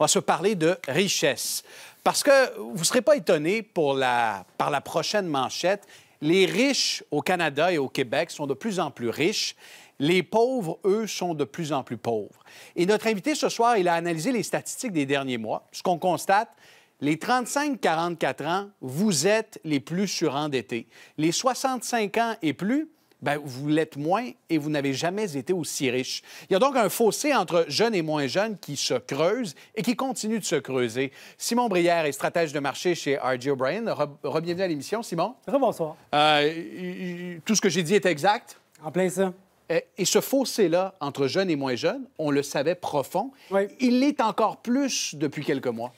On va se parler de richesse. Parce que vous ne serez pas étonné pour la, par la prochaine manchette. Les riches au Canada et au Québec sont de plus en plus riches. Les pauvres, eux, sont de plus en plus pauvres. Et notre invité ce soir, il a analysé les statistiques des derniers mois. Ce qu'on constate, les 35-44 ans, vous êtes les plus surendettés. Les 65 ans et plus, ben, vous l'êtes moins et vous n'avez jamais été aussi riche. Il y a donc un fossé entre jeunes et moins jeunes qui se creuse et qui continue de se creuser. Simon Brière est stratège de marché chez RG O'Brien. Re-bienvenue à l'émission, Simon. Rebonsoir. Euh, euh, tout ce que j'ai dit est exact? En plein ça. Euh, et ce fossé-là entre jeunes et moins jeunes, on le savait profond. Il l'est encore plus depuis quelques mois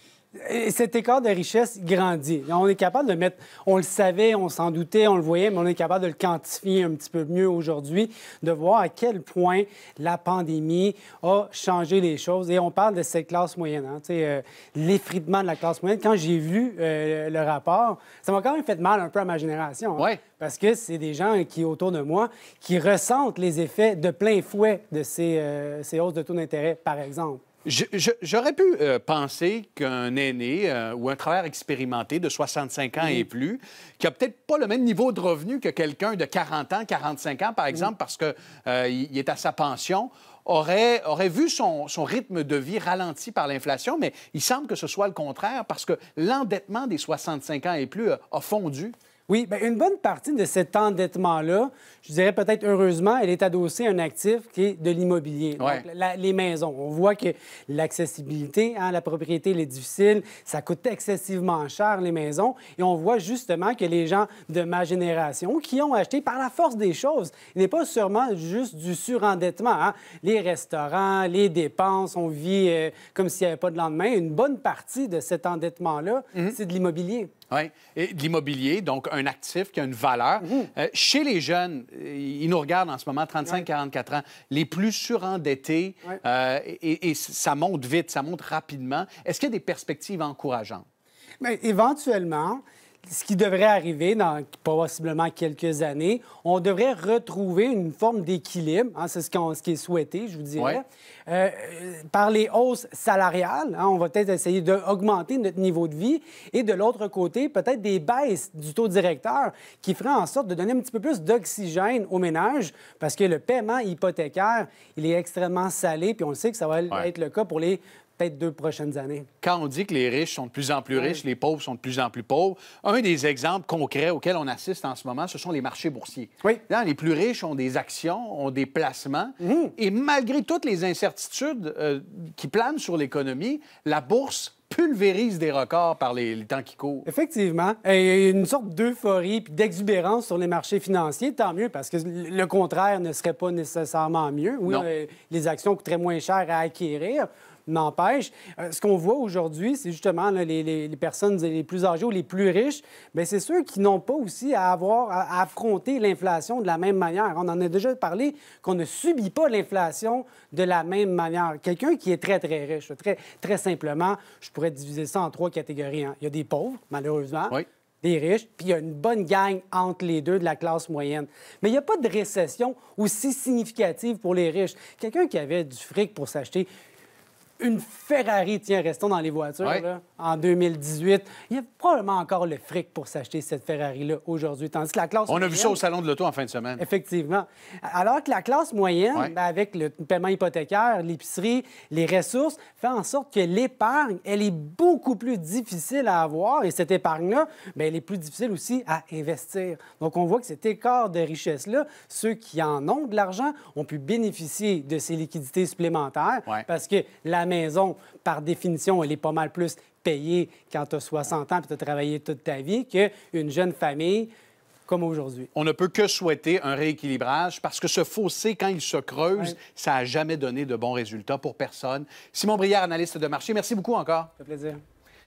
cet écart de richesse grandit. On est capable de mettre, on le savait, on s'en doutait, on le voyait, mais on est capable de le quantifier un petit peu mieux aujourd'hui, de voir à quel point la pandémie a changé les choses. Et on parle de cette classe moyenne, hein, euh, l'effritement de la classe moyenne. Quand j'ai vu euh, le rapport, ça m'a quand même fait mal un peu à ma génération. Hein, parce que c'est des gens qui, autour de moi, qui ressentent les effets de plein fouet de ces euh, hausses de taux d'intérêt, par exemple. J'aurais pu euh, penser qu'un aîné euh, ou un travailleur expérimenté de 65 ans et plus, qui a peut-être pas le même niveau de revenu que quelqu'un de 40 ans, 45 ans, par exemple, parce qu'il euh, est à sa pension, aurait, aurait vu son, rythme de vie ralenti par l'inflation, mais il semble que ce soit le contraire parce que l'endettement des 65 ans et plus a fondu. Oui, bien, une bonne partie de cet endettement-là, je dirais peut-être heureusement, elle est adossée à un actif qui est de l'immobilier. les maisons. On voit que l'accessibilité à hein, la propriété, elle est difficile. Ça coûte excessivement cher, les maisons. Et on voit justement que les gens de ma génération qui ont acheté par la force des choses, il n'est pas sûrement juste du surendettement. Hein. Les restaurants, les dépenses, on vit euh, comme s'il n'y avait pas de lendemain. Une bonne partie de cet endettement-là, mm-hmm. c'est de l'immobilier. Oui, et de l'immobilier, donc un actif qui a une valeur. Euh, chez les jeunes, ils nous regardent en ce moment, 35-44 ans, les plus surendettés, euh, et, et, ça monte vite, ça monte rapidement. Est-ce qu'il y a des perspectives encourageantes? mais ben, éventuellement, ce qui devrait arriver dans possiblement quelques années, on devrait retrouver une forme d'équilibre, hein, c'est ce, qui est souhaité, je vous dirais, euh, euh, par les hausses salariales. Hein, on va peut-être essayer d'augmenter notre niveau de vie et de l'autre côté, peut-être des baisses du taux directeur qui feraient en sorte de donner un petit peu plus d'oxygène aux ménages parce que le paiement hypothécaire, il est extrêmement salé, puis on le sait que ça va être le cas pour les deux prochaines années. Quand on dit que les riches sont de plus en plus riches, les pauvres sont de plus en plus pauvres, un des exemples concrets auxquels on assiste en ce moment, ce sont les marchés boursiers. Hein, les plus riches ont des actions, ont des placements, mmh. et malgré toutes les incertitudes euh, qui planent sur l'économie, la bourse pulvérise des records par les, temps qui courent. Effectivement. a une sorte d'euphorie puis d'exubérance sur les marchés financiers, tant mieux, parce que le contraire ne serait pas nécessairement mieux. Oui, euh, les actions coûteraient moins cher à acquérir. N'empêche, euh, ce qu'on voit aujourd'hui, c'est justement les, personnes les plus âgées ou les plus riches, mais ben, c'est ceux qui n'ont pas aussi à avoir à affronter l'inflation de la même manière. On en a déjà parlé qu'on ne subit pas l'inflation de la même manière. Quelqu'un qui est très, très riche, très, très simplement, je pourrais diviser ça en trois catégories. Hein. Il y a des pauvres, malheureusement. des riches, puis il y a une bonne gang entre les deux de la classe moyenne. Mais il n'y a pas de récession aussi significative pour les riches. Quelqu'un qui avait du fric pour s'acheter une Ferrari, tiens, restons dans les voitures, en 2018, il y a probablement encore le fric pour s'acheter cette Ferrari-là aujourd'hui. Tandis que la classe. On a vu ça au Salon de l'Auto en fin de semaine. Effectivement. Alors que la classe moyenne, ben, avec le paiement hypothécaire, l'épicerie, les ressources, fait en sorte que l'épargne, elle est beaucoup plus difficile à avoir et cette épargne-là, ben elle est plus difficile aussi à investir. Donc, on voit que cet écart de richesse-là, ceux qui en ont de l'argent ont pu bénéficier de ces liquidités supplémentaires parce que la maison, par définition, elle est pas mal plus payée quand tu as 60 ans et tu as travaillé toute ta vie qu'une jeune famille comme aujourd'hui. On ne peut que souhaiter un rééquilibrage parce que ce fossé, quand il se creuse, ça n'a jamais donné de bons résultats pour personne. Simon Brière, analyste de marché, merci beaucoup encore. Ça fait plaisir.